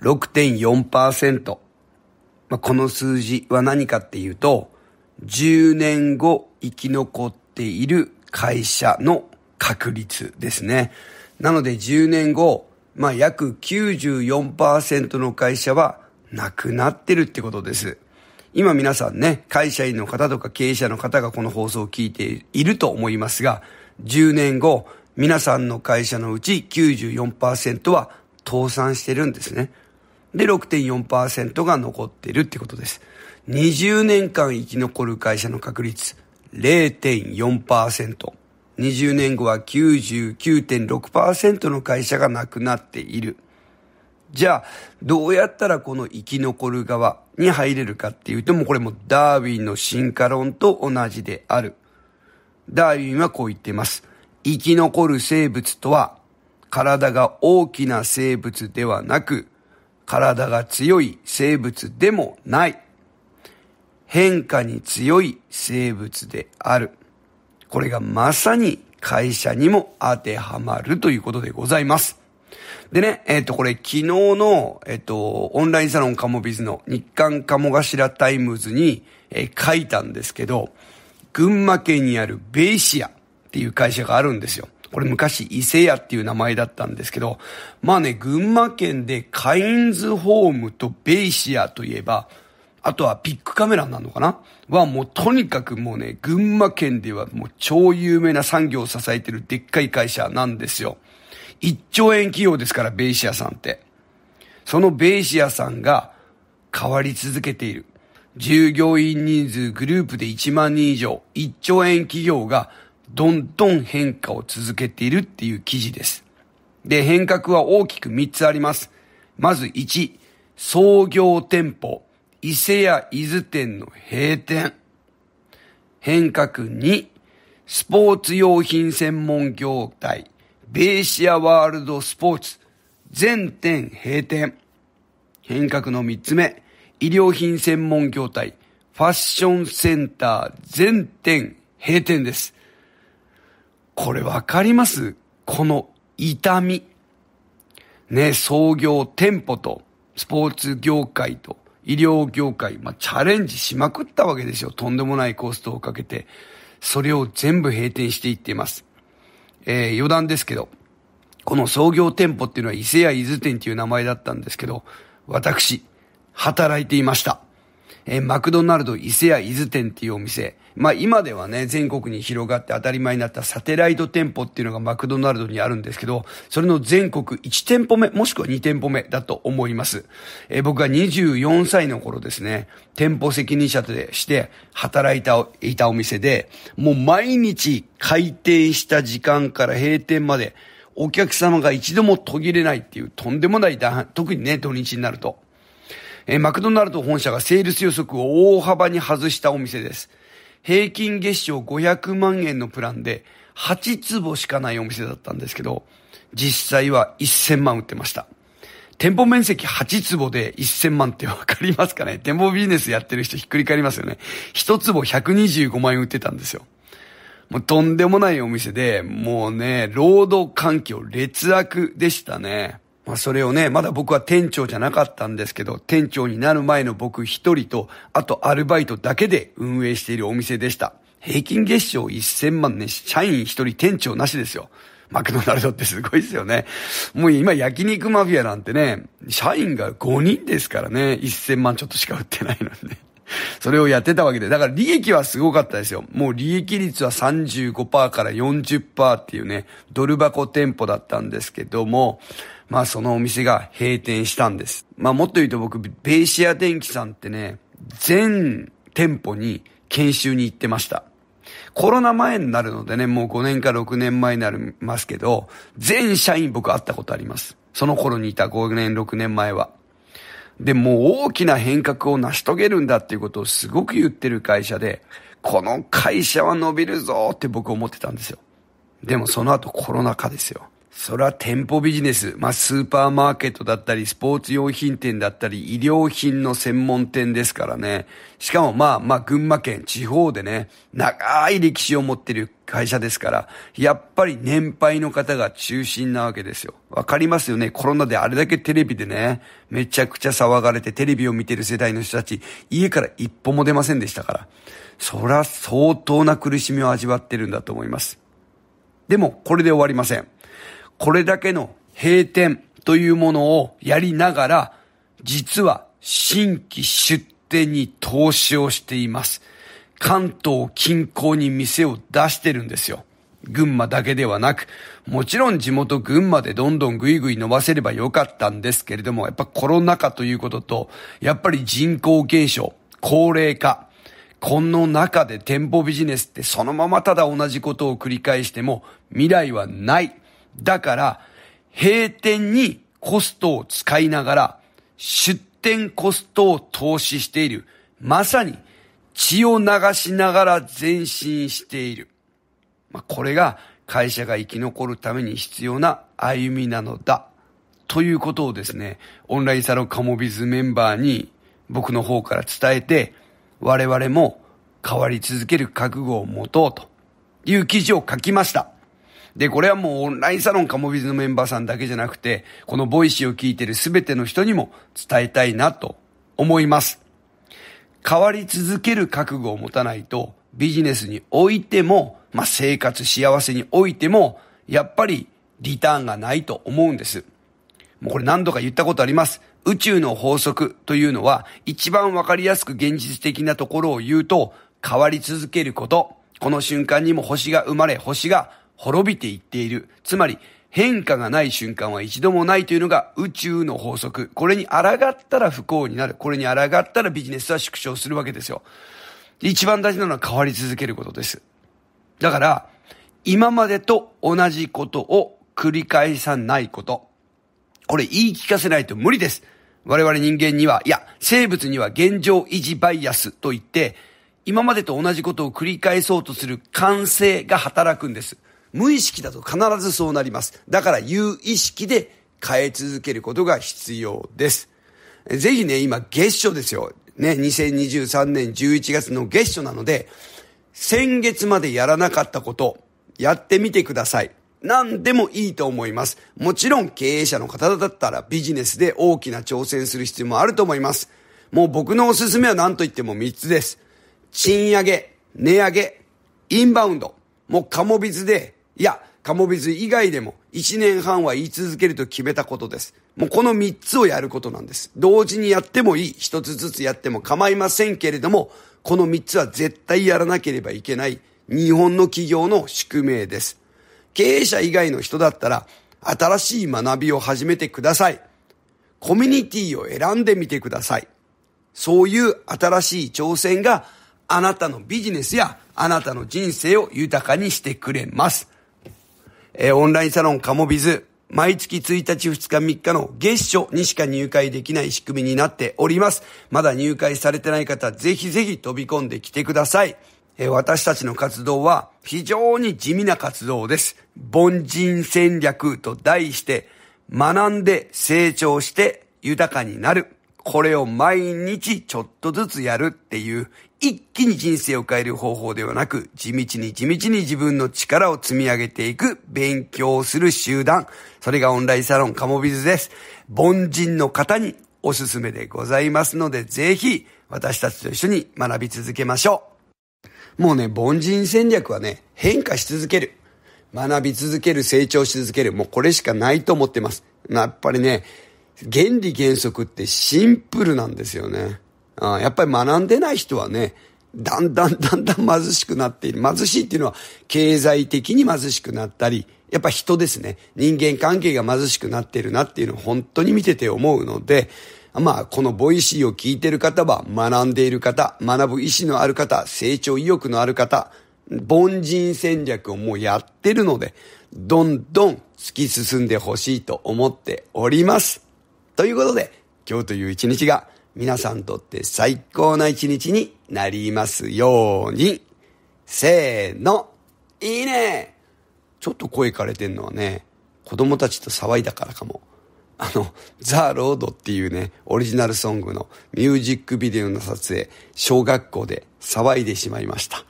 6.4%。まあ、この数字は何かっていうと、10年後生き残っている会社の確率ですね。なので10年後、まあ、約94%の会社はなくなってるってことです。今皆さんね、会社員の方とか経営者の方がこの放送を聞いていると思いますが、10年後、皆さんの会社のうち94%は倒産してるんですね。で、6.4%が残っているってことです。20年間生き残る会社の確率0.4%。20年後は99.6%の会社がなくなっている。じゃあ、どうやったらこの生き残る側に入れるかっていうと、もうこれもダーウィンの進化論と同じである。ダーウィンはこう言っています。生き残る生物とは、体が大きな生物ではなく、体が強い生物でもない。変化に強い生物である。これがまさに会社にも当てはまるということでございます。でね、えっ、ー、と、これ昨日の、えっ、ー、と、オンラインサロンカモビズの日刊カモ頭タイムズに、えー、書いたんですけど、群馬県にあるベイシアっていう会社があるんですよ。これ昔伊勢屋っていう名前だったんですけど、まあね、群馬県でカインズホームとベイシアといえば、あとはビッグカメラなのかなはもうとにかくもうね、群馬県ではもう超有名な産業を支えてるでっかい会社なんですよ。1兆円企業ですから、ベイシアさんって。そのベイシアさんが変わり続けている。従業員人数グループで1万人以上、1兆円企業がどんどん変化を続けているっていう記事です。で、変革は大きく3つあります。まず1、創業店舗、伊勢屋伊豆店の閉店。変革2、スポーツ用品専門業態、ベーシアワールドスポーツ、全店閉店。変革の3つ目、医療品専門業態、ファッションセンター全店閉店です。これわかりますこの痛み。ね、創業店舗と、スポーツ業界と、医療業界、まあ、チャレンジしまくったわけですよ。とんでもないコストをかけて。それを全部閉店していっています。えー、余談ですけど、この創業店舗っていうのは伊勢屋伊豆店っていう名前だったんですけど、私、働いていました。えー、マクドナルド伊勢屋伊豆店っていうお店、まあ今ではね、全国に広がって当たり前になったサテライト店舗っていうのがマクドナルドにあるんですけど、それの全国1店舗目、もしくは2店舗目だと思います。えー、僕が24歳の頃ですね、店舗責任者として働いた、いたお店で、もう毎日開店した時間から閉店まで、お客様が一度も途切れないっていうとんでもない段、特にね、土日になると。えー、マクドナルド本社がセールス予測を大幅に外したお店です。平均月賞500万円のプランで、8坪しかないお店だったんですけど、実際は1000万売ってました。店舗面積8坪で1000万ってわかりますかね店舗ビジネスやってる人ひっくり返りますよね。1坪125万円売ってたんですよ。もうとんでもないお店で、もうね、労働環境劣悪でしたね。まあ、それをね、まだ僕は店長じゃなかったんですけど、店長になる前の僕一人と、あとアルバイトだけで運営しているお店でした。平均月賞1000万ね、社員一人店長なしですよ。マクドナルドってすごいですよね。もう今焼肉マフィアなんてね、社員が5人ですからね、1000万ちょっとしか売ってないので、それをやってたわけで。だから利益はすごかったですよ。もう利益率は35%から40%っていうね、ドル箱店舗だったんですけども、まあそのお店が閉店したんです。まあもっと言うと僕、ベイシア電機さんってね、全店舗に研修に行ってました。コロナ前になるのでね、もう5年か6年前になりますけど、全社員僕会ったことあります。その頃にいた5年、6年前は。で、もう大きな変革を成し遂げるんだっていうことをすごく言ってる会社で、この会社は伸びるぞって僕思ってたんですよ。でもその後コロナ禍ですよ。そら店舗ビジネス、まあ、スーパーマーケットだったり、スポーツ用品店だったり、医療品の専門店ですからね。しかもまあまあ、群馬県、地方でね、長い歴史を持ってる会社ですから、やっぱり年配の方が中心なわけですよ。わかりますよね。コロナであれだけテレビでね、めちゃくちゃ騒がれてテレビを見てる世代の人たち、家から一歩も出ませんでしたから。そら相当な苦しみを味わってるんだと思います。でも、これで終わりません。これだけの閉店というものをやりながら、実は新規出店に投資をしています。関東近郊に店を出してるんですよ。群馬だけではなく、もちろん地元群馬でどんどんぐいぐい伸ばせればよかったんですけれども、やっぱコロナ禍ということと、やっぱり人口減少、高齢化、この中で店舗ビジネスってそのままただ同じことを繰り返しても未来はないだから、閉店にコストを使いながら、出店コストを投資している。まさに、血を流しながら前進している。まあ、これが会社が生き残るために必要な歩みなのだ。ということをですね、オンラインサロンカモビズメンバーに僕の方から伝えて、我々も変わり続ける覚悟を持とうという記事を書きました。で、これはもうオンラインサロンカモビズのメンバーさんだけじゃなくて、このボイシーを聞いてるすべての人にも伝えたいなと思います。変わり続ける覚悟を持たないと、ビジネスにおいても、まあ、生活、幸せにおいても、やっぱりリターンがないと思うんです。もうこれ何度か言ったことあります。宇宙の法則というのは、一番わかりやすく現実的なところを言うと、変わり続けること。この瞬間にも星が生まれ、星が滅びていっている。つまり、変化がない瞬間は一度もないというのが宇宙の法則。これに抗ったら不幸になる。これに抗ったらビジネスは縮小するわけですよ。一番大事なのは変わり続けることです。だから、今までと同じことを繰り返さないこと。これ言い聞かせないと無理です。我々人間には、いや、生物には現状維持バイアスといって、今までと同じことを繰り返そうとする感性が働くんです。無意識だと必ずそうなります。だから有意識で変え続けることが必要です。ぜひね、今月初ですよ。ね、2023年11月の月初なので、先月までやらなかったこと、やってみてください。何でもいいと思います。もちろん経営者の方だったらビジネスで大きな挑戦する必要もあると思います。もう僕のおすすめは何と言っても3つです。賃上げ、値上げ、インバウンド。もうカモビズでいや、カモビズ以外でも1年半は言い続けると決めたことです。もうこの3つをやることなんです。同時にやってもいい。一つずつやっても構いませんけれども、この3つは絶対やらなければいけない日本の企業の宿命です。経営者以外の人だったら、新しい学びを始めてください。コミュニティを選んでみてください。そういう新しい挑戦があなたのビジネスやあなたの人生を豊かにしてくれます。えー、オンラインサロンカモビズ、毎月1日2日3日の月初にしか入会できない仕組みになっております。まだ入会されてない方、ぜひぜひ飛び込んできてください。えー、私たちの活動は非常に地味な活動です。凡人戦略と題して、学んで成長して豊かになる。これを毎日ちょっとずつやるっていう一気に人生を変える方法ではなく、地道に地道に自分の力を積み上げていく勉強をする集団。それがオンラインサロンカモビズです。凡人の方におすすめでございますので、ぜひ私たちと一緒に学び続けましょう。もうね、凡人戦略はね、変化し続ける。学び続ける、成長し続ける。もうこれしかないと思ってます。やっぱりね、原理原則ってシンプルなんですよね。あやっぱり学んでない人はね、だんだんだんだん貧しくなっている。貧しいっていうのは経済的に貧しくなったり、やっぱ人ですね。人間関係が貧しくなっているなっていうのを本当に見てて思うので、まあ、このボイシーを聞いている方は、学んでいる方、学ぶ意志のある方、成長意欲のある方、凡人戦略をもうやってるので、どんどん突き進んでほしいと思っております。ということで、今日という一日が皆さんにとって最高な一日になりますように。せーの、いいねちょっと声かれてんのはね、子供たちと騒いだからかも。あの、ザ・ロードっていうね、オリジナルソングのミュージックビデオの撮影、小学校で騒いでしまいました。